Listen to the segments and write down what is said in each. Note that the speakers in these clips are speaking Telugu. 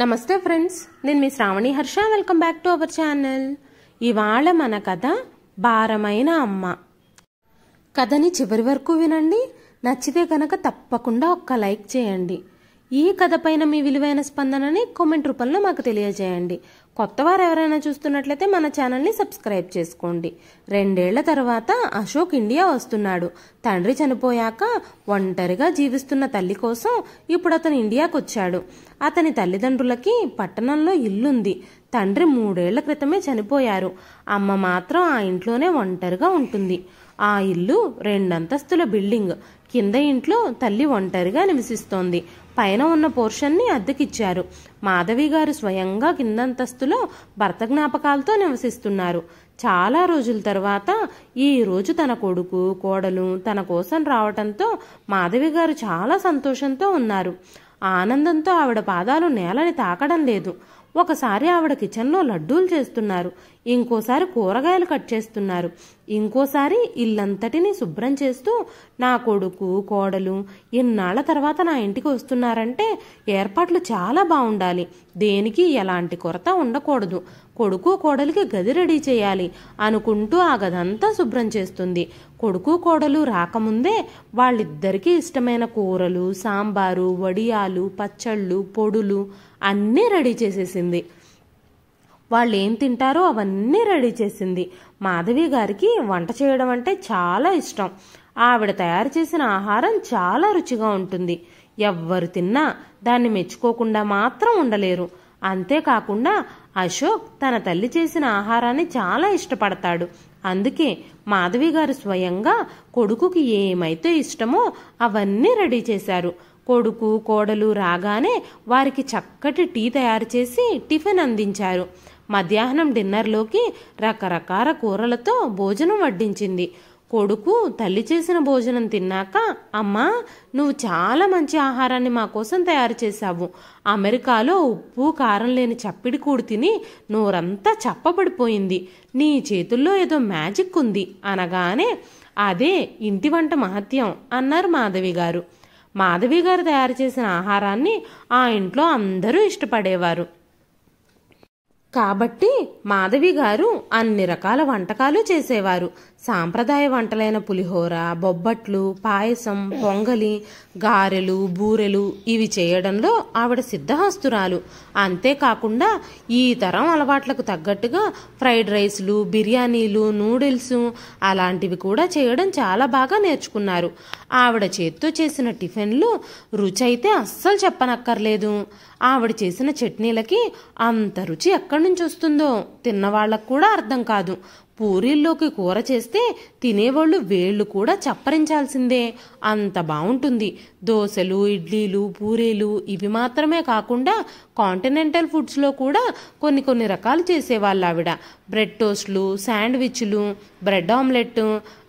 నమస్తే ఫ్రెండ్స్ నేను మీ Sravani Harsha welcome back to our channel ఇవాళ మన కథ భారమైన అమ్మ కథని చివరి వరకు వినండి నచ్చితే కనుక తప్పకుండా ఒక్క లైక్ చేయండి ఈ కథ పైన మీ విలువైన స్పందనని కామెంట్ రూపంలో మాకు తెలియజేయండి కొత్తవారు ఎవరైనా చూస్తున్నట్లయితే మన ఛానల్ని సబ్స్క్రైబ్ చేసుకోండి రెండేళ్ల తర్వాత అశోక్ ఇండియా వస్తున్నాడు తండ్రి చనిపోయాక ఒంటరిగా జీవిస్తున్న తల్లి కోసం ఇప్పుడు అతను ఇండియాకు వచ్చాడు అతని తల్లిదండ్రులకి పట్టణంలో ఇల్లుంది తండ్రి మూడేళ్ల క్రితమే చనిపోయారు అమ్మ మాత్రం ఆ ఇంట్లోనే ఒంటరిగా ఉంటుంది ఆ ఇల్లు రెండంతస్తుల బిల్డింగ్ కింద ఇంట్లో తల్లి ఒంటరిగా నివసిస్తోంది పైన ఉన్న పోర్షన్ని అద్దెకిచ్చారు మాధవి గారు స్వయంగా కిందంతస్తులో భర్త జ్ఞాపకాలతో నివసిస్తున్నారు చాలా రోజుల తర్వాత ఈ రోజు తన కొడుకు కోడలు తన కోసం రావటంతో మాధవి గారు చాలా సంతోషంతో ఉన్నారు ఆనందంతో ఆవిడ పాదాలు నేలని తాకడం లేదు ఒకసారి ఆవిడ కిచెన్లో లడ్డూలు చేస్తున్నారు ఇంకోసారి కూరగాయలు కట్ చేస్తున్నారు ఇంకోసారి ఇల్లంతటినీ శుభ్రం చేస్తూ నా కొడుకు కోడలు ఇన్నాళ్ల తర్వాత నా ఇంటికి వస్తున్నారంటే ఏర్పాట్లు చాలా బాగుండాలి దేనికి ఎలాంటి కొరత ఉండకూడదు కొడుకు కోడలికి గది రెడీ చేయాలి అనుకుంటూ ఆ గదంతా శుభ్రం చేస్తుంది కొడుకు కోడలు రాకముందే వాళ్ళిద్దరికీ ఇష్టమైన కూరలు సాంబారు వడియాలు పచ్చళ్ళు పొడులు అన్నీ రెడీ చేసేసింది వాళ్ళు ఏం తింటారో అవన్నీ రెడీ చేసింది మాధవి గారికి వంట చేయడం అంటే చాలా ఇష్టం ఆవిడ తయారు చేసిన ఆహారం చాలా రుచిగా ఉంటుంది ఎవ్వరు తిన్నా దాన్ని మెచ్చుకోకుండా మాత్రం ఉండలేరు అంతేకాకుండా అశోక్ తన తల్లి చేసిన ఆహారాన్ని చాలా ఇష్టపడతాడు అందుకే మాధవి గారు స్వయంగా కొడుకుకి ఏమైతే ఇష్టమో అవన్నీ రెడీ చేశారు కొడుకు కోడలు రాగానే వారికి చక్కటి టీ తయారు చేసి టిఫిన్ అందించారు మధ్యాహ్నం డిన్నర్లోకి రకరకాల కూరలతో భోజనం వడ్డించింది కొడుకు తల్లి చేసిన భోజనం తిన్నాక అమ్మా నువ్వు చాలా మంచి ఆహారాన్ని మా కోసం తయారు చేశావు అమెరికాలో ఉప్పు కారం లేని చప్పిడి కూడు తిని నోరంతా చప్పబడిపోయింది నీ చేతుల్లో ఏదో మ్యాజిక్ ఉంది అనగానే అదే ఇంటి వంట మహత్యం అన్నారు మాధవి గారు మాధవి గారు తయారు చేసిన ఆహారాన్ని ఆ ఇంట్లో అందరూ ఇష్టపడేవారు కాబట్టి మాధవి గారు అన్ని రకాల వంటకాలు చేసేవారు సాంప్రదాయ వంటలైన పులిహోర బొబ్బట్లు పాయసం పొంగలి గారెలు బూరెలు ఇవి చేయడంలో ఆవిడ సిద్ధహస్తురాలు అంతేకాకుండా ఈ తరం అలవాట్లకు తగ్గట్టుగా ఫ్రైడ్ రైస్లు బిర్యానీలు నూడిల్స్ అలాంటివి కూడా చేయడం చాలా బాగా నేర్చుకున్నారు ఆవిడ చేత్తో చేసిన టిఫిన్లు రుచి అయితే అస్సలు చెప్పనక్కర్లేదు ఆవిడ చేసిన చట్నీలకి అంత రుచి ఎక్కడి నుంచి వస్తుందో తిన్నవాళ్లకు కూడా అర్థం కాదు పూరీల్లోకి కూర చేస్తే తినేవాళ్ళు వేళ్ళు కూడా చప్పరించాల్సిందే అంత బాగుంటుంది దోశలు ఇడ్లీలు పూరీలు ఇవి మాత్రమే కాకుండా కాంటినెంటల్ ఫుడ్స్లో కూడా కొన్ని కొన్ని రకాలు చేసేవాళ్ళు ఆవిడ బ్రెడ్ టోస్ట్లు శాండ్విచ్లు బ్రెడ్ ఆమ్లెట్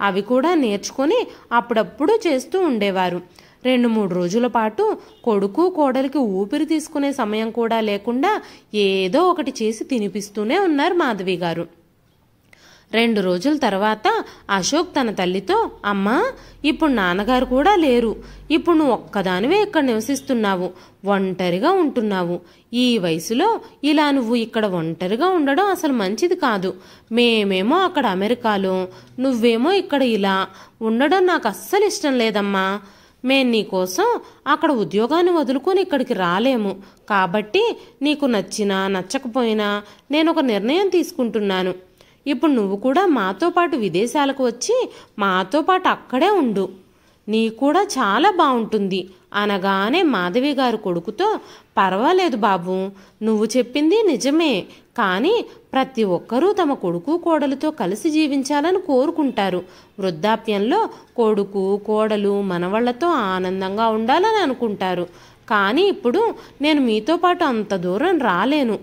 అవి కూడా నేర్చుకొని అప్పుడప్పుడు చేస్తూ ఉండేవారు రెండు మూడు రోజుల పాటు కొడుకు కోడలికి ఊపిరి తీసుకునే సమయం కూడా లేకుండా ఏదో ఒకటి చేసి తినిపిస్తూనే ఉన్నారు మాధవి గారు రెండు రోజుల తర్వాత అశోక్ తన తల్లితో అమ్మా ఇప్పుడు నాన్నగారు కూడా లేరు ఇప్పుడు నువ్వు ఒక్కదానివే ఇక్కడ నివసిస్తున్నావు ఒంటరిగా ఉంటున్నావు ఈ వయసులో ఇలా నువ్వు ఇక్కడ ఒంటరిగా ఉండడం అసలు మంచిది కాదు మేమేమో అక్కడ అమెరికాలో నువ్వేమో ఇక్కడ ఇలా ఉండడం నాకు అస్సలు ఇష్టం లేదమ్మా మేం నీకోసం అక్కడ ఉద్యోగాన్ని వదులుకొని ఇక్కడికి రాలేము కాబట్టి నీకు నచ్చినా నచ్చకపోయినా నేను ఒక నిర్ణయం తీసుకుంటున్నాను ఇప్పుడు నువ్వు కూడా మాతో పాటు విదేశాలకు వచ్చి మాతో పాటు అక్కడే ఉండు నీ కూడా చాలా బాగుంటుంది అనగానే మాధవి గారు కొడుకుతో పర్వాలేదు బాబు నువ్వు చెప్పింది నిజమే కానీ ప్రతి ఒక్కరూ తమ కొడుకు కోడలతో కలిసి జీవించాలని కోరుకుంటారు వృద్ధాప్యంలో కొడుకు కోడలు మనవళ్లతో ఆనందంగా ఉండాలని అనుకుంటారు కానీ ఇప్పుడు నేను మీతో పాటు అంత దూరం రాలేను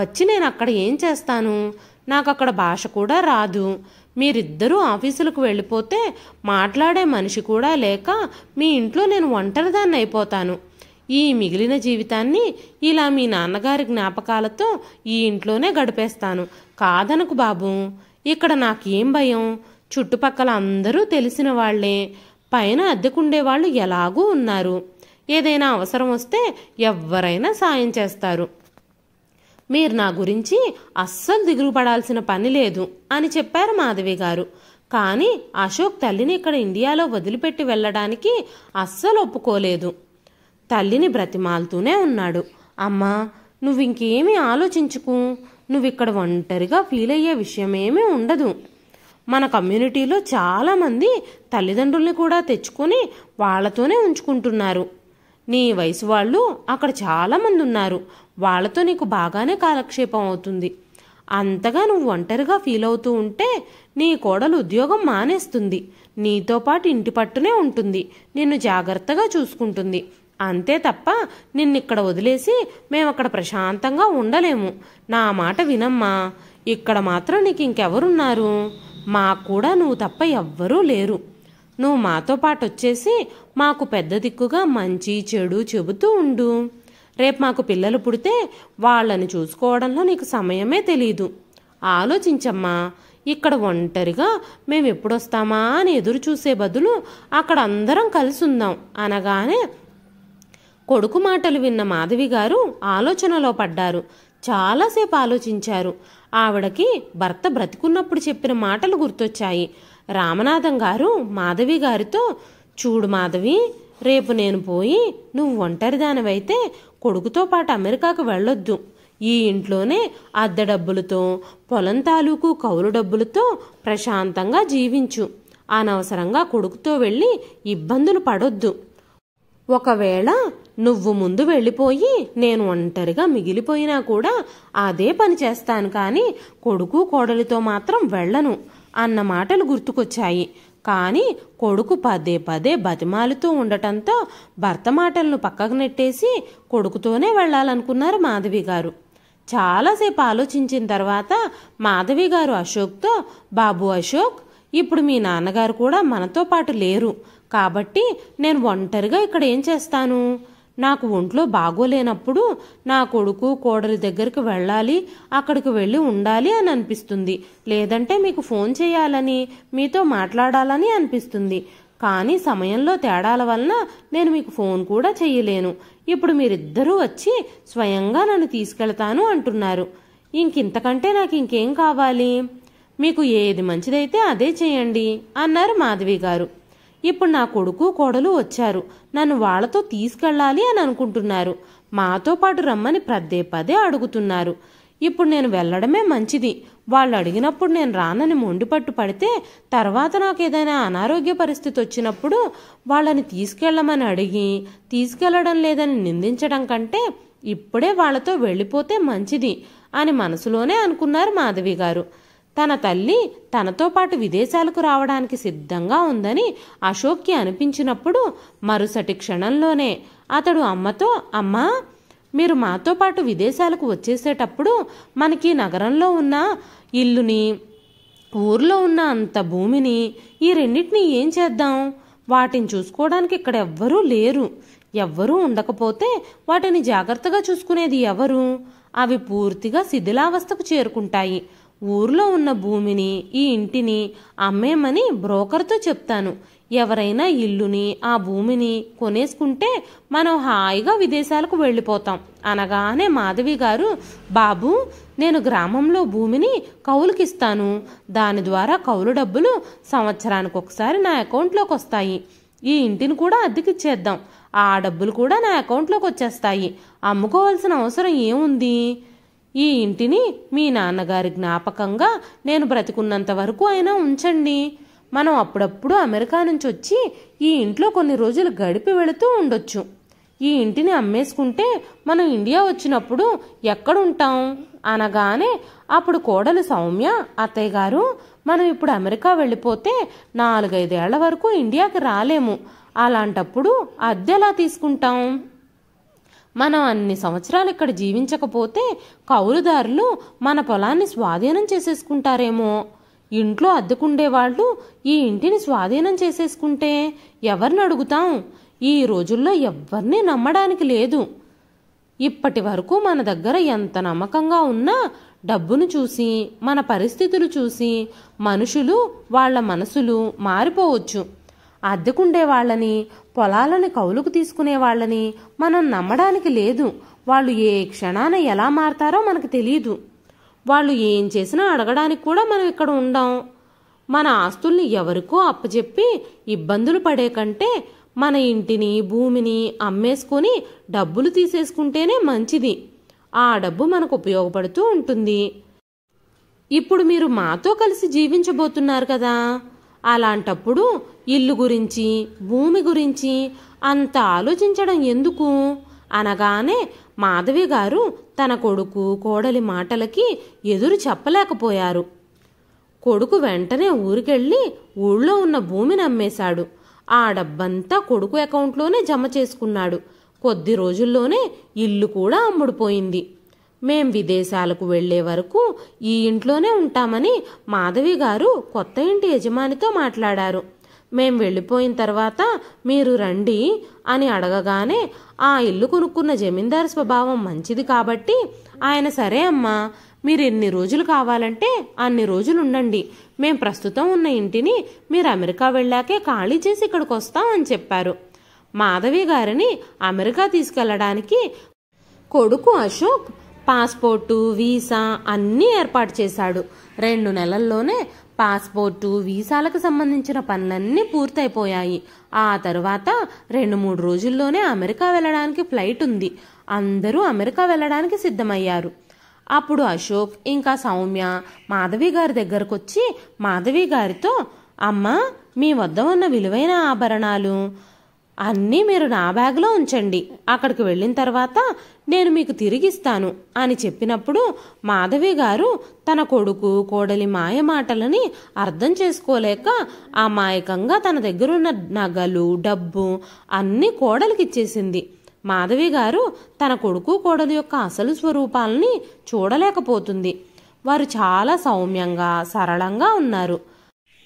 వచ్చి నేను అక్కడ ఏం చేస్తాను నాకు అక్కడ భాష కూడా రాదు మీరిద్దరూ ఆఫీసులకు వెళ్ళిపోతే మాట్లాడే మనిషి కూడా లేక మీ ఇంట్లో నేను ఒంటరిదాన్ని అయిపోతాను ఈ మిగిలిన జీవితాన్ని ఇలా మీ నాన్నగారి జ్ఞాపకాలతో ఈ ఇంట్లోనే గడిపేస్తాను కాదనకు బాబు ఇక్కడ నాకేం భయం చుట్టుపక్కల అందరూ తెలిసిన వాళ్లే పైన అద్దెకుండేవాళ్ళు ఎలాగూ ఉన్నారు ఏదైనా అవసరం వస్తే ఎవరైనా సాయం చేస్తారు మీరు నా గురించి అస్సలు దిగులుపడాల్సిన పడాల్సిన పని లేదు అని చెప్పారు మాధవి గారు కానీ అశోక్ తల్లిని ఇక్కడ ఇండియాలో వదిలిపెట్టి వెళ్ళడానికి అస్సలు ఒప్పుకోలేదు తల్లిని బ్రతిమాలుతూనే ఉన్నాడు అమ్మా నువ్వు ఇంకేమీ ఆలోచించుకు నువ్వు ఇక్కడ ఒంటరిగా ఫీల్ అయ్యే విషయమేమీ ఉండదు మన కమ్యూనిటీలో చాలామంది తల్లిదండ్రుల్ని కూడా తెచ్చుకొని వాళ్లతోనే ఉంచుకుంటున్నారు నీ వయసు వాళ్ళు అక్కడ చాలామంది ఉన్నారు వాళ్ళతో నీకు బాగానే కాలక్షేపం అవుతుంది అంతగా నువ్వు ఒంటరిగా ఫీల్ అవుతూ ఉంటే నీ కోడలు ఉద్యోగం మానేస్తుంది నీతో పాటు ఇంటి పట్టునే ఉంటుంది నిన్ను జాగ్రత్తగా చూసుకుంటుంది అంతే తప్ప నిన్నిక్కడ వదిలేసి మేమక్కడ ప్రశాంతంగా ఉండలేము నా మాట వినమ్మా ఇక్కడ మాత్రం నీకు ఇంకెవరున్నారు మాకు కూడా నువ్వు తప్ప ఎవ్వరూ లేరు నువ్వు మాతో పాటు వచ్చేసి మాకు పెద్ద దిక్కుగా మంచి చెడు చెబుతూ ఉండు రేపు మాకు పిల్లలు పుడితే వాళ్ళని చూసుకోవడంలో నీకు సమయమే తెలీదు ఆలోచించమ్మా ఇక్కడ ఒంటరిగా మేము ఎప్పుడొస్తామా అని ఎదురు చూసే బదులు అక్కడ అందరం కలిసి ఉందాం అనగానే కొడుకు మాటలు విన్న మాధవి గారు ఆలోచనలో పడ్డారు చాలాసేపు ఆలోచించారు ఆవిడకి భర్త బ్రతికున్నప్పుడు చెప్పిన మాటలు గుర్తొచ్చాయి రామనాథం గారు మాధవి గారితో చూడు మాధవి రేపు నేను పోయి నువ్వు ఒంటరిదానివైతే కొడుకుతో పాటు అమెరికాకు వెళ్ళొద్దు ఈ ఇంట్లోనే అద్దె డబ్బులతో పొలం తాలూకు కౌలు డబ్బులతో ప్రశాంతంగా జీవించు అనవసరంగా కొడుకుతో వెళ్ళి ఇబ్బందులు పడొద్దు ఒకవేళ నువ్వు ముందు వెళ్ళిపోయి నేను ఒంటరిగా మిగిలిపోయినా కూడా అదే పని చేస్తాను కానీ కొడుకు కోడలితో మాత్రం వెళ్ళను అన్న మాటలు గుర్తుకొచ్చాయి కానీ కొడుకు పదే పదే బతిమాలుతూ ఉండటంతో భర్త మాటలను పక్కకు నెట్టేసి కొడుకుతోనే వెళ్ళాలనుకున్నారు మాధవి గారు చాలాసేపు ఆలోచించిన తర్వాత మాధవి గారు అశోక్తో బాబు అశోక్ ఇప్పుడు మీ నాన్నగారు కూడా మనతో పాటు లేరు కాబట్టి నేను ఒంటరిగా ఇక్కడ ఏం చేస్తాను నాకు ఒంట్లో బాగోలేనప్పుడు నా కొడుకు కోడలి దగ్గరికి వెళ్ళాలి అక్కడికి వెళ్ళి ఉండాలి అని అనిపిస్తుంది లేదంటే మీకు ఫోన్ చేయాలని మీతో మాట్లాడాలని అనిపిస్తుంది కానీ సమయంలో తేడాల వలన నేను మీకు ఫోన్ కూడా చేయలేను ఇప్పుడు మీరిద్దరూ వచ్చి స్వయంగా నన్ను తీసుకెళ్తాను అంటున్నారు ఇంకింతకంటే నాకు ఇంకేం కావాలి మీకు ఏది మంచిదైతే అదే చేయండి అన్నారు మాధవి గారు ఇప్పుడు నా కొడుకు కోడలు వచ్చారు నన్ను వాళ్లతో తీసుకెళ్ళాలి అని అనుకుంటున్నారు మాతో పాటు రమ్మని పదే పదే అడుగుతున్నారు ఇప్పుడు నేను వెళ్ళడమే మంచిది వాళ్ళు అడిగినప్పుడు నేను రానని మొండిపట్టు పడితే తర్వాత నాకు ఏదైనా అనారోగ్య పరిస్థితి వచ్చినప్పుడు వాళ్ళని తీసుకెళ్ళమని అడిగి తీసుకెళ్లడం లేదని నిందించడం కంటే ఇప్పుడే వాళ్ళతో వెళ్ళిపోతే మంచిది అని మనసులోనే అనుకున్నారు మాధవి గారు తన తల్లి తనతో పాటు విదేశాలకు రావడానికి సిద్ధంగా ఉందని అశోక్కి అనిపించినప్పుడు మరుసటి క్షణంలోనే అతడు అమ్మతో అమ్మా మీరు మాతో పాటు విదేశాలకు వచ్చేసేటప్పుడు మనకి నగరంలో ఉన్న ఇల్లుని ఊర్లో ఉన్న అంత భూమిని ఈ రెండింటిని ఏం చేద్దాం వాటిని చూసుకోవడానికి ఇక్కడ ఎవ్వరూ లేరు ఎవ్వరూ ఉండకపోతే వాటిని జాగ్రత్తగా చూసుకునేది ఎవరు అవి పూర్తిగా శిథిలావస్థకు చేరుకుంటాయి ఊర్లో ఉన్న భూమిని ఈ ఇంటిని అమ్మేమని బ్రోకర్తో చెప్తాను ఎవరైనా ఇల్లుని ఆ భూమిని కొనేసుకుంటే మనం హాయిగా విదేశాలకు వెళ్ళిపోతాం అనగానే మాధవి గారు బాబు నేను గ్రామంలో భూమిని కౌలుకిస్తాను దాని ద్వారా కౌలు డబ్బులు సంవత్సరానికి ఒకసారి నా అకౌంట్లోకి వస్తాయి ఈ ఇంటిని కూడా అద్దెకిచ్చేద్దాం ఆ డబ్బులు కూడా నా అకౌంట్లోకి వచ్చేస్తాయి అమ్ముకోవాల్సిన అవసరం ఏముంది ఈ ఇంటిని మీ నాన్నగారి జ్ఞాపకంగా నేను బ్రతికున్నంత వరకు అయినా ఉంచండి మనం అప్పుడప్పుడు అమెరికా నుంచి వచ్చి ఈ ఇంట్లో కొన్ని రోజులు గడిపి వెళుతూ ఉండొచ్చు ఈ ఇంటిని అమ్మేసుకుంటే మనం ఇండియా వచ్చినప్పుడు ఎక్కడుంటాం అనగానే అప్పుడు కోడలు సౌమ్య అత్తయ్య గారు మనం ఇప్పుడు అమెరికా వెళ్ళిపోతే నాలుగైదేళ్ల వరకు ఇండియాకి రాలేము అలాంటప్పుడు అద్దెలా తీసుకుంటాం మనం అన్ని సంవత్సరాలు ఇక్కడ జీవించకపోతే కౌలుదారులు మన పొలాన్ని స్వాధీనం చేసేసుకుంటారేమో ఇంట్లో వాళ్ళు ఈ ఇంటిని స్వాధీనం చేసేసుకుంటే ఎవరిని అడుగుతాం ఈ రోజుల్లో ఎవరిని నమ్మడానికి లేదు ఇప్పటి వరకు మన దగ్గర ఎంత నమ్మకంగా ఉన్నా డబ్బును చూసి మన పరిస్థితులు చూసి మనుషులు వాళ్ళ మనసులు మారిపోవచ్చు అద్దెకుండే వాళ్ళని పొలాలను కౌలుకు తీసుకునే వాళ్ళని మనం నమ్మడానికి లేదు వాళ్ళు ఏ క్షణాన ఎలా మారతారో మనకు తెలియదు వాళ్ళు ఏం చేసినా అడగడానికి కూడా మనం ఇక్కడ ఉండం మన ఆస్తుల్ని ఎవరికో అప్పచెప్పి ఇబ్బందులు పడే కంటే మన ఇంటిని భూమిని అమ్మేసుకొని డబ్బులు తీసేసుకుంటేనే మంచిది ఆ డబ్బు మనకు ఉపయోగపడుతూ ఉంటుంది ఇప్పుడు మీరు మాతో కలిసి జీవించబోతున్నారు కదా అలాంటప్పుడు ఇల్లు గురించి భూమి గురించి అంత ఆలోచించడం ఎందుకు అనగానే మాధవి గారు తన కొడుకు కోడలి మాటలకి ఎదురు చెప్పలేకపోయారు కొడుకు వెంటనే ఊరికెళ్ళి ఊళ్ళో ఉన్న భూమిని అమ్మేశాడు ఆ డబ్బంతా కొడుకు అకౌంట్లోనే జమ చేసుకున్నాడు కొద్ది రోజుల్లోనే ఇల్లు కూడా అమ్ముడుపోయింది మేం విదేశాలకు వెళ్లే వరకు ఈ ఇంట్లోనే ఉంటామని మాధవి గారు కొత్త ఇంటి యజమానితో మాట్లాడారు మేం వెళ్ళిపోయిన తర్వాత మీరు రండి అని అడగగానే ఆ ఇల్లు కొనుక్కున్న జమీందారు స్వభావం మంచిది కాబట్టి ఆయన సరే అమ్మా మీరు ఎన్ని రోజులు కావాలంటే అన్ని రోజులు ఉండండి మేం ప్రస్తుతం ఉన్న ఇంటిని మీరు అమెరికా వెళ్ళాకే ఖాళీ చేసి ఇక్కడికి వస్తాం అని చెప్పారు మాధవి గారిని అమెరికా తీసుకెళ్లడానికి కొడుకు అశోక్ పాస్పోర్టు వీసా అన్నీ ఏర్పాటు చేశాడు రెండు నెలల్లోనే పాస్పోర్టు వీసాలకు సంబంధించిన పనులన్నీ పూర్తయిపోయాయి ఆ తరువాత రెండు మూడు రోజుల్లోనే అమెరికా వెళ్ళడానికి ఫ్లైట్ ఉంది అందరూ అమెరికా వెళ్ళడానికి సిద్ధమయ్యారు అప్పుడు అశోక్ ఇంకా సౌమ్య మాధవి గారి దగ్గరకు వచ్చి మాధవి గారితో అమ్మ మీ వద్ద ఉన్న విలువైన ఆభరణాలు అన్నీ మీరు నా బ్యాగ్లో ఉంచండి అక్కడికి వెళ్ళిన తర్వాత నేను మీకు తిరిగిస్తాను అని చెప్పినప్పుడు మాధవి గారు తన కొడుకు కోడలి మాయ మాటలని అర్థం చేసుకోలేక అమాయకంగా తన దగ్గరున్న నగలు డబ్బు అన్నీ కోడలికిచ్చేసింది మాధవి గారు తన కొడుకు కోడలి యొక్క అసలు స్వరూపాలని చూడలేకపోతుంది వారు చాలా సౌమ్యంగా సరళంగా ఉన్నారు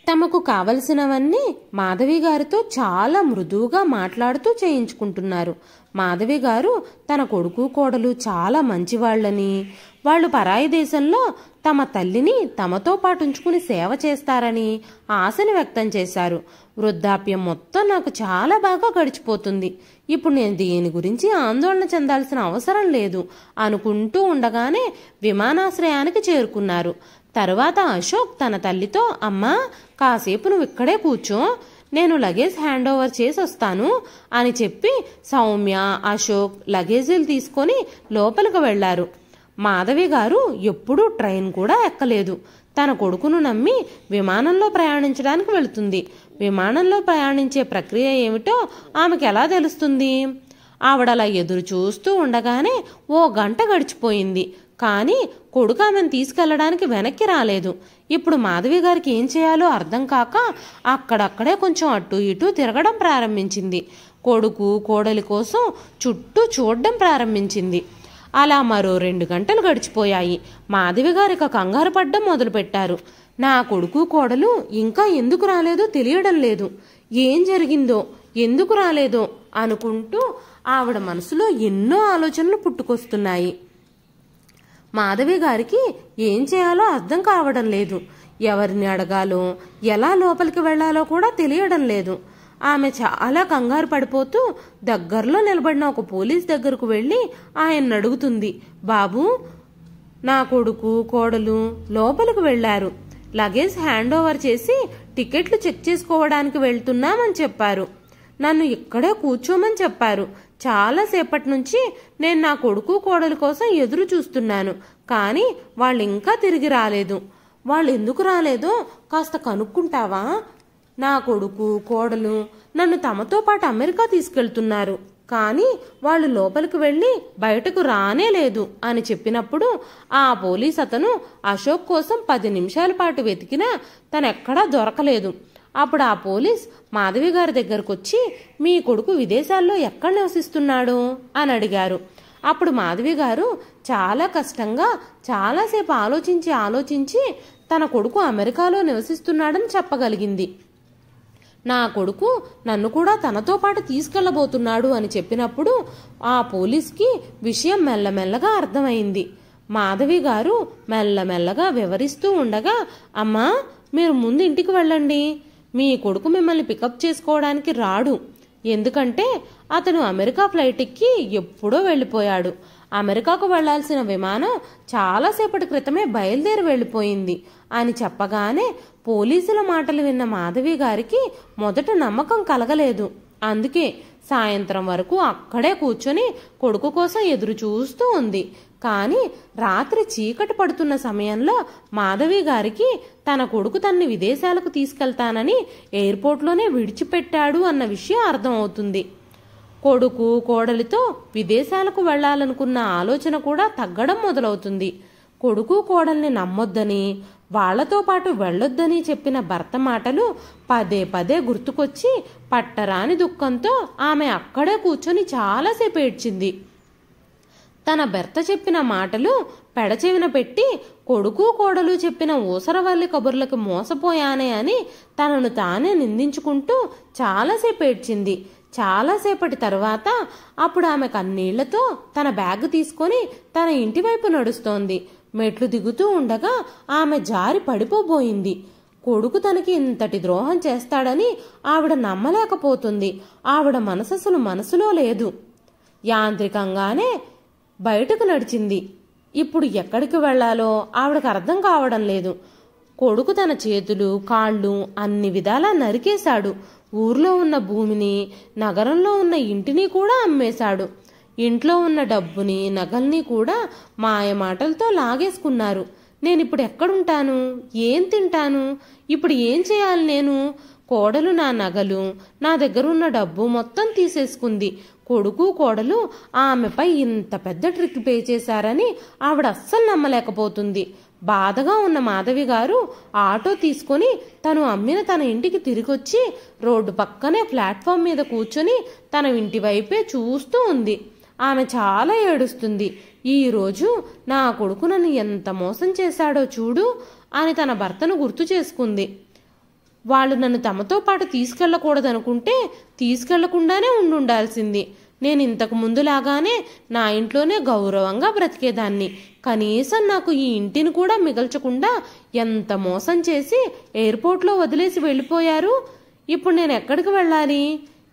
తమకు కావలసినవన్నీ మాధవి గారితో చాలా మృదువుగా మాట్లాడుతూ చేయించుకుంటున్నారు మాధవి గారు తన కొడుకు కోడలు చాలా మంచివాళ్లని వాళ్ళు పరాయి దేశంలో తమ తల్లిని తమతో పాటుంచుకుని సేవ చేస్తారని ఆశను వ్యక్తం చేశారు వృద్ధాప్యం మొత్తం నాకు చాలా బాగా గడిచిపోతుంది ఇప్పుడు నేను దీని గురించి ఆందోళన చెందాల్సిన అవసరం లేదు అనుకుంటూ ఉండగానే విమానాశ్రయానికి చేరుకున్నారు తర్వాత అశోక్ తన తల్లితో అమ్మా కాసేపు నువ్వు ఇక్కడే కూర్చో నేను లగేజ్ హ్యాండ్ ఓవర్ చేసి వస్తాను అని చెప్పి సౌమ్య అశోక్ లగేజీలు తీసుకొని లోపలికి వెళ్లారు మాధవి గారు ఎప్పుడూ ట్రైన్ కూడా ఎక్కలేదు తన కొడుకును నమ్మి విమానంలో ప్రయాణించడానికి వెళుతుంది విమానంలో ప్రయాణించే ప్రక్రియ ఏమిటో ఆమెకు ఎలా తెలుస్తుంది ఆవిడలా ఎదురు చూస్తూ ఉండగానే ఓ గంట గడిచిపోయింది కానీ కొడుకు ఆమెను తీసుకెళ్లడానికి వెనక్కి రాలేదు ఇప్పుడు మాధవి గారికి ఏం చేయాలో అర్థం కాక అక్కడక్కడే కొంచెం అటు ఇటు తిరగడం ప్రారంభించింది కొడుకు కోడలి కోసం చుట్టూ చూడడం ప్రారంభించింది అలా మరో రెండు గంటలు గడిచిపోయాయి మాధవి ఇక కంగారు పడ్డం మొదలుపెట్టారు నా కొడుకు కోడలు ఇంకా ఎందుకు రాలేదో తెలియడం లేదు ఏం జరిగిందో ఎందుకు రాలేదో అనుకుంటూ ఆవిడ మనసులో ఎన్నో ఆలోచనలు పుట్టుకొస్తున్నాయి మాధవి గారికి ఏం చేయాలో అర్థం కావడం లేదు ఎవరిని అడగాలో ఎలా లోపలికి వెళ్లాలో కూడా తెలియడం లేదు ఆమె చాలా కంగారు పడిపోతూ దగ్గరలో నిలబడిన ఒక పోలీస్ దగ్గరకు వెళ్ళి ఆయన్ని అడుగుతుంది బాబు నా కొడుకు కోడలు లోపలికి వెళ్లారు లగేజ్ హ్యాండ్ ఓవర్ చేసి టికెట్లు చెక్ చేసుకోవడానికి వెళ్తున్నామని చెప్పారు నన్ను ఇక్కడే కూర్చోమని చెప్పారు చాలాసేపటి నుంచి నేను నా కొడుకు కోడలి కోసం ఎదురు చూస్తున్నాను కానీ వాళ్ళు ఇంకా తిరిగి రాలేదు వాళ్ళు ఎందుకు రాలేదో కాస్త కనుక్కుంటావా నా కొడుకు కోడలు నన్ను తమతో పాటు అమెరికా తీసుకెళ్తున్నారు కానీ వాళ్ళు లోపలికి వెళ్ళి బయటకు రానే లేదు అని చెప్పినప్పుడు ఆ పోలీస్ అతను అశోక్ కోసం పది నిమిషాల పాటు వెతికినా తనెక్కడా దొరకలేదు అప్పుడు ఆ పోలీస్ మాధవి గారి దగ్గరకు వచ్చి మీ కొడుకు విదేశాల్లో ఎక్కడ నివసిస్తున్నాడు అని అడిగారు అప్పుడు మాధవి గారు చాలా కష్టంగా చాలాసేపు ఆలోచించి ఆలోచించి తన కొడుకు అమెరికాలో నివసిస్తున్నాడని చెప్పగలిగింది నా కొడుకు నన్ను కూడా తనతో పాటు తీసుకెళ్లబోతున్నాడు అని చెప్పినప్పుడు ఆ పోలీస్కి విషయం మెల్లమెల్లగా అర్థమైంది మాధవి గారు మెల్లమెల్లగా వివరిస్తూ ఉండగా అమ్మా మీరు ముందు ఇంటికి వెళ్ళండి మీ కొడుకు మిమ్మల్ని పికప్ చేసుకోవడానికి రాడు ఎందుకంటే అతను అమెరికా ఫ్లైట్ ఎక్కి ఎప్పుడో వెళ్ళిపోయాడు అమెరికాకు వెళ్లాల్సిన విమానం చాలాసేపటి క్రితమే బయలుదేరి వెళ్ళిపోయింది అని చెప్పగానే పోలీసుల మాటలు విన్న మాధవి గారికి మొదట నమ్మకం కలగలేదు అందుకే సాయంత్రం వరకు అక్కడే కూర్చొని కొడుకు కోసం ఎదురు చూస్తూ ఉంది కానీ రాత్రి చీకటి పడుతున్న సమయంలో మాధవి గారికి తన కొడుకు తన్ని విదేశాలకు తీసుకెళ్తానని ఎయిర్పోర్ట్లోనే విడిచిపెట్టాడు అన్న విషయం అర్థమవుతుంది కొడుకు కోడలితో విదేశాలకు వెళ్లాలనుకున్న ఆలోచన కూడా తగ్గడం మొదలవుతుంది కొడుకు కోడల్ని నమ్మొద్దని వాళ్లతో పాటు వెళ్ళొద్దని చెప్పిన భర్త మాటలు పదే పదే గుర్తుకొచ్చి పట్టరాని దుఃఖంతో ఆమె అక్కడే కూర్చొని చాలాసేపు ఏడ్చింది తన భర్త చెప్పిన మాటలు పెడచెవిన పెట్టి కొడుకు కోడలు చెప్పిన ఊసరవల్లి కబుర్లకు మోసపోయానే అని తనను తానే నిందించుకుంటూ చాలాసేపు ఏడ్చింది చాలాసేపటి తర్వాత అప్పుడు ఆమె కన్నీళ్లతో తన బ్యాగ్ తీసుకొని తన ఇంటివైపు నడుస్తోంది మెట్లు దిగుతూ ఉండగా ఆమె జారి పడిపోబోయింది కొడుకు తనకి ఇంతటి ద్రోహం చేస్తాడని ఆవిడ నమ్మలేకపోతుంది ఆవిడ మనససలు మనసులో లేదు యాంత్రికంగానే బయటకు నడిచింది ఇప్పుడు ఎక్కడికి వెళ్లాలో ఆవిడకు అర్థం కావడం లేదు కొడుకు తన చేతులు కాళ్ళు అన్ని విధాలా నరికేశాడు ఊర్లో ఉన్న భూమిని నగరంలో ఉన్న ఇంటిని కూడా అమ్మేశాడు ఇంట్లో ఉన్న డబ్బుని నగల్ని కూడా మాయ మాటలతో లాగేసుకున్నారు నేను ఇప్పుడు ఎక్కడుంటాను ఏం తింటాను ఇప్పుడు ఏం చేయాలి నేను కోడలు నా నగలు నా దగ్గరున్న డబ్బు మొత్తం తీసేసుకుంది కొడుకు కోడలు ఆమెపై ఇంత పెద్ద ట్రిక్ పే చేశారని ఆవిడ అస్సలు నమ్మలేకపోతుంది బాధగా ఉన్న మాధవి గారు ఆటో తీసుకొని తను అమ్మిన తన ఇంటికి తిరిగొచ్చి రోడ్డు పక్కనే ప్లాట్ఫామ్ మీద కూర్చొని తన ఇంటి వైపే చూస్తూ ఉంది ఆమె చాలా ఏడుస్తుంది ఈరోజు నా కొడుకు నన్ను ఎంత మోసం చేశాడో చూడు అని తన భర్తను గుర్తు చేసుకుంది వాళ్ళు నన్ను తమతో పాటు తీసుకెళ్ళకూడదనుకుంటే తీసుకెళ్లకుండానే ఉండుండాల్సింది నేను ఇంతకు ముందులాగానే నా ఇంట్లోనే గౌరవంగా బ్రతికేదాన్ని కనీసం నాకు ఈ ఇంటిని కూడా మిగల్చకుండా ఎంత మోసం చేసి ఎయిర్పోర్ట్లో వదిలేసి వెళ్ళిపోయారు ఇప్పుడు నేను ఎక్కడికి వెళ్ళాలి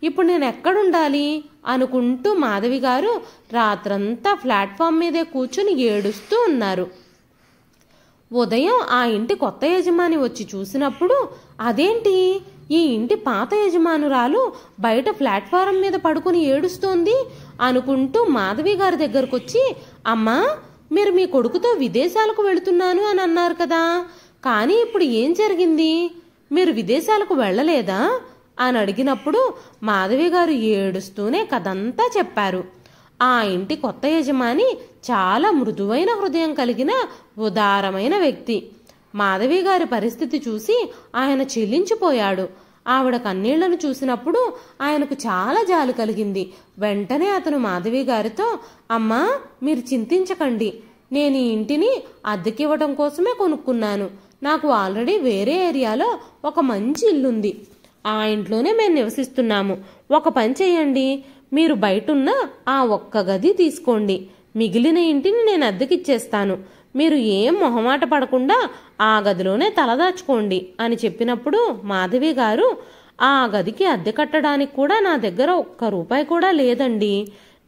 ఇప్పుడు నేను ఎక్కడుండాలి అనుకుంటూ మాధవి గారు రాత్రంతా ప్లాట్ఫామ్ మీదే కూర్చుని ఏడుస్తూ ఉన్నారు ఉదయం ఆ ఇంటి కొత్త యజమాని వచ్చి చూసినప్పుడు అదేంటి ఈ ఇంటి పాత యజమానురాలు బయట ప్లాట్ఫారం మీద పడుకుని ఏడుస్తోంది అనుకుంటూ మాధవి గారి దగ్గరకు వచ్చి అమ్మా మీరు మీ కొడుకుతో విదేశాలకు వెళుతున్నాను అని అన్నారు కదా కానీ ఇప్పుడు ఏం జరిగింది మీరు విదేశాలకు వెళ్ళలేదా అని అడిగినప్పుడు మాధవి గారు ఏడుస్తూనే కథంతా చెప్పారు ఆ ఇంటి కొత్త యజమాని చాలా మృదువైన హృదయం కలిగిన ఉదారమైన వ్యక్తి మాధవి గారి పరిస్థితి చూసి ఆయన చెల్లించిపోయాడు ఆవిడ కన్నీళ్లను చూసినప్పుడు ఆయనకు చాలా జాలి కలిగింది వెంటనే అతను మాధవి గారితో అమ్మా మీరు చింతించకండి నేను ఈ ఇంటిని అద్దెకివ్వటం కోసమే కొనుక్కున్నాను నాకు ఆల్రెడీ వేరే ఏరియాలో ఒక మంచి ఇల్లుంది ఆ ఇంట్లోనే మేము నివసిస్తున్నాము ఒక పని చేయండి మీరు బయటున్న ఆ ఒక్క గది తీసుకోండి మిగిలిన ఇంటిని నేను అద్దెకిచ్చేస్తాను మీరు ఏం మొహమాట పడకుండా ఆ గదిలోనే తలదాచుకోండి అని చెప్పినప్పుడు మాధవి గారు ఆ గదికి అద్దె కట్టడానికి కూడా నా దగ్గర ఒక్క రూపాయి కూడా లేదండి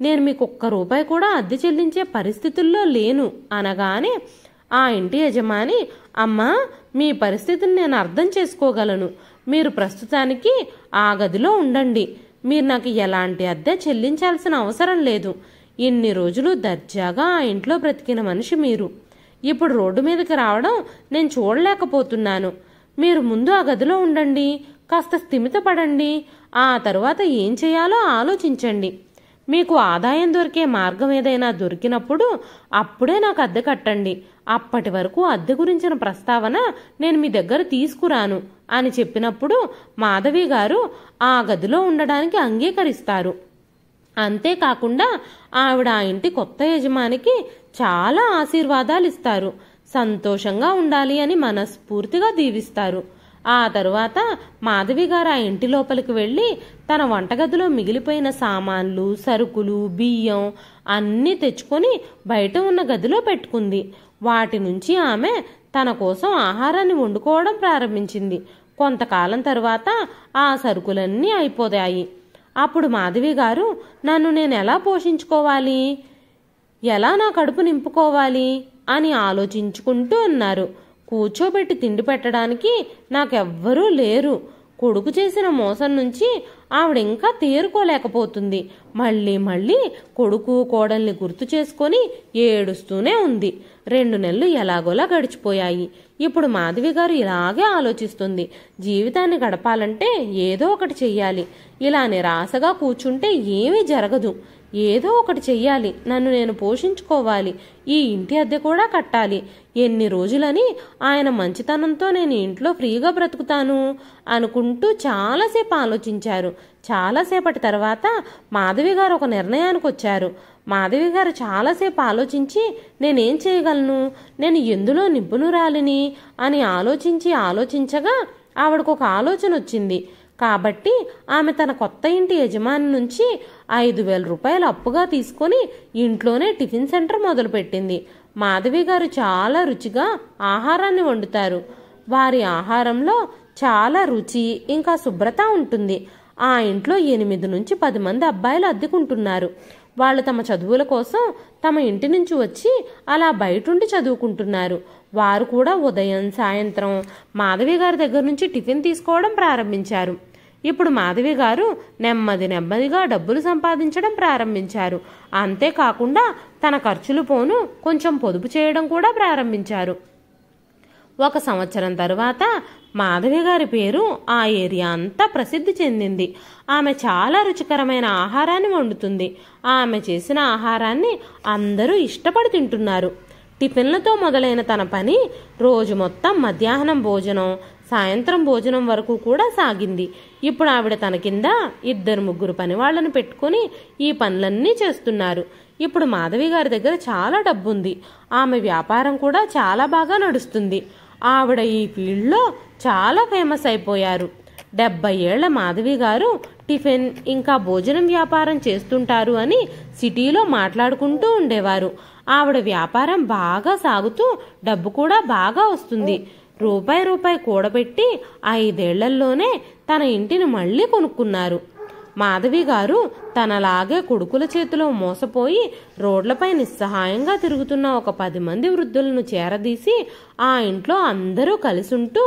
నేను మీకు ఒక్క రూపాయి కూడా అద్దె చెల్లించే పరిస్థితుల్లో లేను అనగానే ఆ ఇంటి యజమాని అమ్మా మీ పరిస్థితిని నేను అర్థం చేసుకోగలను మీరు ప్రస్తుతానికి ఆ గదిలో ఉండండి మీరు నాకు ఎలాంటి అద్దె చెల్లించాల్సిన అవసరం లేదు ఇన్ని రోజులు దర్జాగా ఆ ఇంట్లో బ్రతికిన మనిషి మీరు ఇప్పుడు రోడ్డు మీదకి రావడం నేను చూడలేకపోతున్నాను మీరు ముందు ఆ గదిలో ఉండండి కాస్త స్థిమితపడండి ఆ తర్వాత ఏం చేయాలో ఆలోచించండి మీకు ఆదాయం దొరికే మార్గం ఏదైనా దొరికినప్పుడు అప్పుడే నాకు అద్దె కట్టండి అప్పటి వరకు అద్దె గురించిన ప్రస్తావన నేను మీ దగ్గర తీసుకురాను అని చెప్పినప్పుడు మాధవి గారు ఆ గదిలో ఉండడానికి అంగీకరిస్తారు అంతేకాకుండా ఆవిడ ఆ ఇంటి కొత్త యజమానికి చాలా ఆశీర్వాదాలు ఇస్తారు సంతోషంగా ఉండాలి అని మనస్ఫూర్తిగా దీవిస్తారు ఆ తరువాత మాధవి గారు ఆ ఇంటి లోపలికి వెళ్ళి తన వంటగదిలో మిగిలిపోయిన సామాన్లు సరుకులు బియ్యం అన్నీ తెచ్చుకొని బయట ఉన్న గదిలో పెట్టుకుంది వాటి నుంచి ఆమె తన కోసం ఆహారాన్ని వండుకోవడం ప్రారంభించింది కొంతకాలం తరువాత ఆ సరుకులన్నీ అయిపోయాయి అప్పుడు మాధవి గారు నన్ను నేను ఎలా పోషించుకోవాలి ఎలా నా కడుపు నింపుకోవాలి అని ఆలోచించుకుంటూ ఉన్నారు కూర్చోబెట్టి తిండి పెట్టడానికి నాకెవ్వరూ లేరు కొడుకు చేసిన మోసం నుంచి ఆవిడ ఇంకా తేరుకోలేకపోతుంది మళ్ళీ మళ్ళీ కొడుకు కోడల్ని గుర్తు చేసుకొని ఏడుస్తూనే ఉంది రెండు నెలలు ఎలాగోలా గడిచిపోయాయి ఇప్పుడు మాధవి గారు ఇలాగే ఆలోచిస్తుంది జీవితాన్ని గడపాలంటే ఏదో ఒకటి చెయ్యాలి ఇలా నిరాశగా కూర్చుంటే ఏమీ జరగదు ఏదో ఒకటి చెయ్యాలి నన్ను నేను పోషించుకోవాలి ఈ ఇంటి అద్దె కూడా కట్టాలి ఎన్ని రోజులని ఆయన మంచితనంతో నేను ఇంట్లో ఫ్రీగా బ్రతుకుతాను అనుకుంటూ చాలాసేపు ఆలోచించారు చాలాసేపటి తర్వాత మాధవి గారు ఒక నిర్ణయానికి వచ్చారు మాధవి గారు చాలాసేపు ఆలోచించి నేనేం చేయగలను నేను ఎందులో నిపుణురాలిని అని ఆలోచించి ఆలోచించగా ఆవిడకు ఒక ఆలోచన వచ్చింది కాబట్టి ఆమె తన కొత్త ఇంటి యజమాని నుంచి ఐదు వేల రూపాయలు అప్పుగా తీసుకొని ఇంట్లోనే టిఫిన్ సెంటర్ మొదలుపెట్టింది మాధవి గారు చాలా రుచిగా ఆహారాన్ని వండుతారు వారి ఆహారంలో చాలా రుచి ఇంకా శుభ్రత ఉంటుంది ఆ ఇంట్లో ఎనిమిది నుంచి పది మంది అబ్బాయిలు అద్దెకుంటున్నారు వాళ్ళు తమ చదువుల కోసం తమ ఇంటి నుంచి వచ్చి అలా బయటుండి చదువుకుంటున్నారు వారు కూడా ఉదయం సాయంత్రం మాధవి గారి దగ్గర నుంచి టిఫిన్ తీసుకోవడం ప్రారంభించారు ఇప్పుడు మాధవి గారు నెమ్మది నెమ్మదిగా డబ్బులు సంపాదించడం ప్రారంభించారు అంతేకాకుండా తన ఖర్చులు పోను కొంచెం పొదుపు చేయడం కూడా ప్రారంభించారు ఒక సంవత్సరం తరువాత మాధవి గారి పేరు ఆ ఏరియా అంతా ప్రసిద్ధి చెందింది ఆమె చాలా రుచికరమైన ఆహారాన్ని వండుతుంది ఆమె చేసిన ఆహారాన్ని అందరూ ఇష్టపడి తింటున్నారు టిఫిన్లతో మొదలైన తన పని రోజు మొత్తం మధ్యాహ్నం భోజనం సాయంత్రం భోజనం వరకు కూడా సాగింది ఇప్పుడు ఆవిడ తన కింద ఇద్దరు ముగ్గురు పనివాళ్లను పెట్టుకుని ఈ పనులన్నీ చేస్తున్నారు ఇప్పుడు మాధవి గారి దగ్గర చాలా డబ్బుంది ఆమె వ్యాపారం కూడా చాలా బాగా నడుస్తుంది ఆవిడ ఈ ఫీల్డ్లో చాలా ఫేమస్ అయిపోయారు డెబ్బై ఏళ్ల మాధవి గారు టిఫిన్ ఇంకా భోజనం వ్యాపారం చేస్తుంటారు అని సిటీలో మాట్లాడుకుంటూ ఉండేవారు ఆవిడ వ్యాపారం బాగా సాగుతూ డబ్బు కూడా బాగా వస్తుంది రూపాయి రూపాయి కూడబెట్టి ఐదేళ్లలోనే తన ఇంటిని మళ్ళీ కొనుక్కున్నారు మాధవి గారు తనలాగే కొడుకుల చేతిలో మోసపోయి రోడ్లపై నిస్సహాయంగా తిరుగుతున్న ఒక పది మంది వృద్ధులను చేరదీసి ఆ ఇంట్లో అందరూ కలిసుంటూ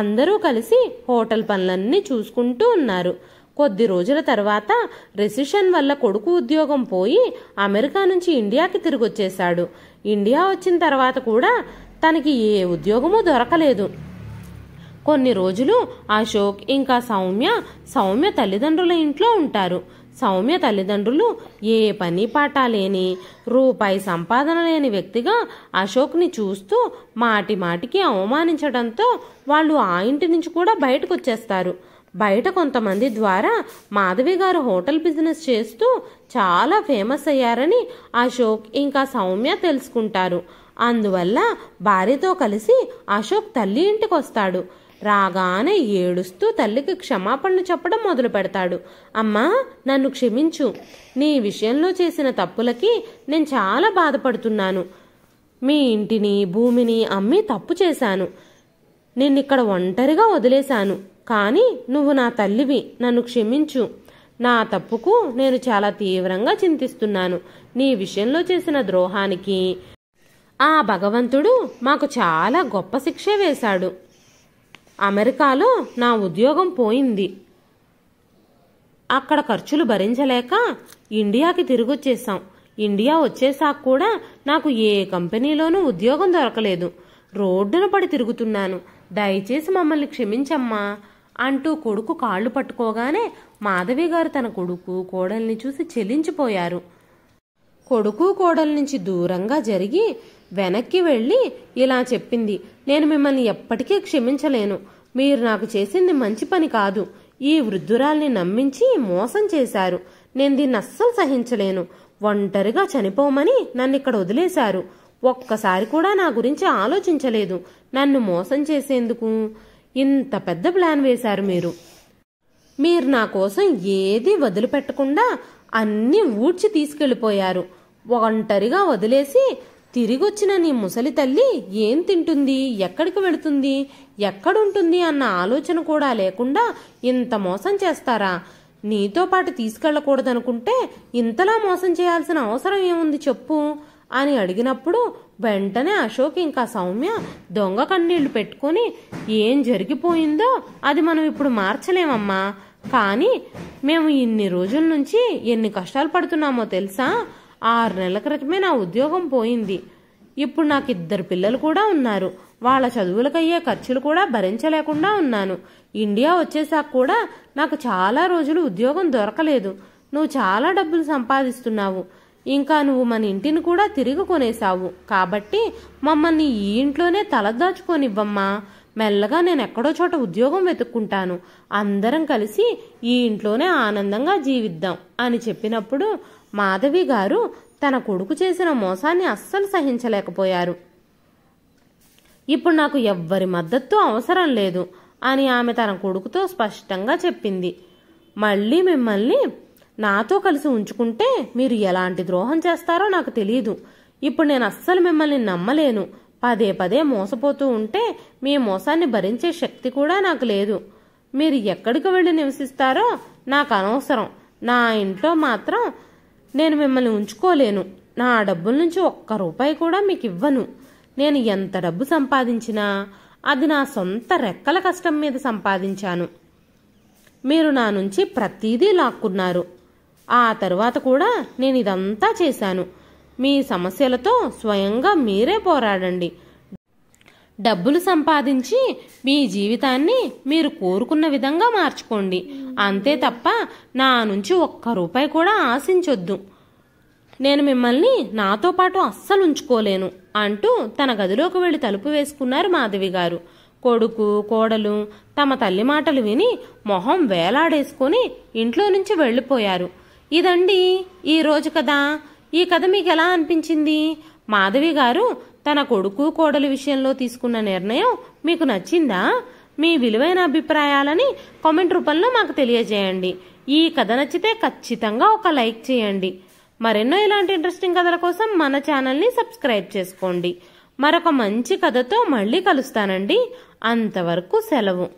అందరూ కలిసి హోటల్ పనులన్నీ చూసుకుంటూ ఉన్నారు కొద్ది రోజుల తర్వాత రెసిషన్ వల్ల కొడుకు ఉద్యోగం పోయి అమెరికా నుంచి ఇండియాకి తిరిగొచ్చేశాడు ఇండియా వచ్చిన తర్వాత కూడా తనకి ఏ ఉద్యోగమూ దొరకలేదు కొన్ని రోజులు అశోక్ ఇంకా సౌమ్య సౌమ్య తల్లిదండ్రుల ఇంట్లో ఉంటారు సౌమ్య తల్లిదండ్రులు ఏ పని పాట లేని రూపాయి సంపాదన లేని వ్యక్తిగా అశోక్ని చూస్తూ మాటి మాటికి అవమానించడంతో వాళ్ళు ఆ ఇంటి నుంచి కూడా బయటకు వచ్చేస్తారు బయట కొంతమంది ద్వారా మాధవి గారు హోటల్ బిజినెస్ చేస్తూ చాలా ఫేమస్ అయ్యారని అశోక్ ఇంకా సౌమ్య తెలుసుకుంటారు అందువల్ల భార్యతో కలిసి అశోక్ తల్లి ఇంటికి వస్తాడు రాగానే ఏడుస్తూ తల్లికి క్షమాపణలు చెప్పడం మొదలు పెడతాడు అమ్మా నన్ను క్షమించు నీ విషయంలో చేసిన తప్పులకి నేను చాలా బాధపడుతున్నాను మీ ఇంటిని భూమిని అమ్మి తప్పు చేశాను ఇక్కడ ఒంటరిగా వదిలేశాను కానీ నువ్వు నా తల్లివి నన్ను క్షమించు నా తప్పుకు నేను చాలా తీవ్రంగా చింతిస్తున్నాను నీ విషయంలో చేసిన ద్రోహానికి ఆ భగవంతుడు మాకు చాలా గొప్ప శిక్ష వేశాడు అమెరికాలో నా ఉద్యోగం పోయింది అక్కడ ఖర్చులు భరించలేక ఇండియాకి తిరిగొచ్చేసాం ఇండియా వచ్చేసాక కూడా నాకు ఏ కంపెనీలోనూ ఉద్యోగం దొరకలేదు రోడ్డున పడి తిరుగుతున్నాను దయచేసి మమ్మల్ని క్షమించమ్మా అంటూ కొడుకు కాళ్ళు పట్టుకోగానే మాధవి గారు తన కొడుకు కోడల్ని చూసి చెలించిపోయారు కొడుకు కోడల నుంచి దూరంగా జరిగి వెనక్కి వెళ్ళి ఇలా చెప్పింది నేను మిమ్మల్ని ఎప్పటికీ క్షమించలేను మీరు నాకు చేసింది మంచి పని కాదు ఈ వృద్ధురాల్ని నమ్మించి మోసం చేశారు నేను దీన్ని అస్సలు సహించలేను ఒంటరిగా చనిపోమని నన్ను ఇక్కడ వదిలేశారు ఒక్కసారి కూడా నా గురించి ఆలోచించలేదు నన్ను మోసం చేసేందుకు ఇంత పెద్ద ప్లాన్ వేశారు మీరు మీరు నా కోసం ఏది వదిలిపెట్టకుండా అన్నీ ఊడ్చి తీసుకెళ్ళిపోయారు ఒంటరిగా వదిలేసి తిరిగొచ్చిన నీ ముసలి తల్లి ఏం తింటుంది ఎక్కడికి వెళుతుంది ఎక్కడుంటుంది అన్న ఆలోచన కూడా లేకుండా ఇంత మోసం చేస్తారా నీతో పాటు తీసుకెళ్ళకూడదనుకుంటే ఇంతలా మోసం చేయాల్సిన అవసరం ఏముంది చెప్పు అని అడిగినప్పుడు వెంటనే అశోక్ ఇంకా సౌమ్య దొంగ కన్నీళ్లు పెట్టుకొని ఏం జరిగిపోయిందో అది మనం ఇప్పుడు మార్చలేమమ్మా కానీ మేము ఇన్ని రోజుల నుంచి ఎన్ని కష్టాలు పడుతున్నామో తెలుసా ఆరు నెలల క్రితమే నా ఉద్యోగం పోయింది ఇప్పుడు నాకు ఇద్దరు పిల్లలు కూడా ఉన్నారు వాళ్ళ చదువులకయ్యే ఖర్చులు కూడా భరించలేకుండా ఉన్నాను ఇండియా వచ్చేసాక కూడా నాకు చాలా రోజులు ఉద్యోగం దొరకలేదు నువ్వు చాలా డబ్బులు సంపాదిస్తున్నావు ఇంకా నువ్వు మన ఇంటిని కూడా తిరిగి కొనేశావు కాబట్టి మమ్మల్ని ఈ ఇంట్లోనే తలదాచుకోనివ్వమ్మా మెల్లగా నేను ఎక్కడో చోట ఉద్యోగం వెతుక్కుంటాను అందరం కలిసి ఈ ఇంట్లోనే ఆనందంగా జీవిద్దాం అని చెప్పినప్పుడు మాధవి గారు తన కొడుకు చేసిన మోసాన్ని అస్సలు సహించలేకపోయారు ఇప్పుడు నాకు ఎవ్వరి మద్దతు అవసరం లేదు అని ఆమె తన కొడుకుతో స్పష్టంగా చెప్పింది మళ్ళీ మిమ్మల్ని నాతో కలిసి ఉంచుకుంటే మీరు ఎలాంటి ద్రోహం చేస్తారో నాకు తెలియదు ఇప్పుడు నేను అస్సలు మిమ్మల్ని నమ్మలేను పదే పదే మోసపోతూ ఉంటే మీ మోసాన్ని భరించే శక్తి కూడా నాకు లేదు మీరు ఎక్కడికి వెళ్ళి నివసిస్తారో నాకు అనవసరం నా ఇంట్లో మాత్రం నేను మిమ్మల్ని ఉంచుకోలేను నా డబ్బుల నుంచి ఒక్క రూపాయి కూడా మీకు ఇవ్వను నేను ఎంత డబ్బు సంపాదించినా అది నా సొంత రెక్కల కష్టం మీద సంపాదించాను మీరు నా నుంచి ప్రతీదీ లాక్కున్నారు ఆ తరువాత కూడా నేను ఇదంతా చేశాను మీ సమస్యలతో స్వయంగా మీరే పోరాడండి డబ్బులు సంపాదించి మీ జీవితాన్ని మీరు కోరుకున్న విధంగా మార్చుకోండి అంతే తప్ప నా నుంచి ఒక్క రూపాయి కూడా ఆశించొద్దు నేను మిమ్మల్ని నాతో పాటు అస్సలు ఉంచుకోలేను అంటూ తన గదిలోకి వెళ్ళి తలుపు వేసుకున్నారు మాధవి గారు కొడుకు కోడలు తమ తల్లి మాటలు విని మొహం వేలాడేసుకొని ఇంట్లో నుంచి వెళ్ళిపోయారు ఇదండి ఈరోజు కదా ఈ కథ మీకు ఎలా అనిపించింది మాధవి గారు తన కొడుకు కోడలి విషయంలో తీసుకున్న నిర్ణయం మీకు నచ్చిందా మీ విలువైన అభిప్రాయాలని కామెంట్ రూపంలో మాకు తెలియజేయండి ఈ కథ నచ్చితే ఖచ్చితంగా ఒక లైక్ చేయండి మరెన్నో ఇలాంటి ఇంట్రెస్టింగ్ కథల కోసం మన ఛానల్ని సబ్స్క్రైబ్ చేసుకోండి మరొక మంచి కథతో మళ్ళీ కలుస్తానండి అంతవరకు సెలవు